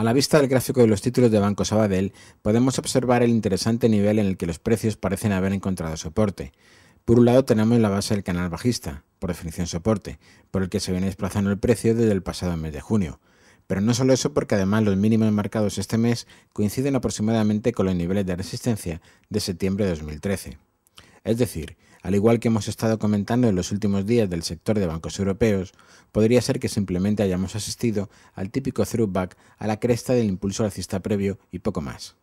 A la vista del gráfico de los títulos de Banco Sabadell, podemos observar el interesante nivel en el que los precios parecen haber encontrado soporte. Por un lado tenemos la base del canal bajista, por definición soporte, por el que se viene desplazando el precio desde el pasado mes de junio. Pero no solo eso, porque además los mínimos marcados este mes coinciden aproximadamente con los niveles de resistencia de septiembre de 2013. Es decir, al igual que hemos estado comentando en los últimos días del sector de bancos europeos, podría ser que simplemente hayamos asistido al típico throwback a la cresta del impulso alcista previo y poco más.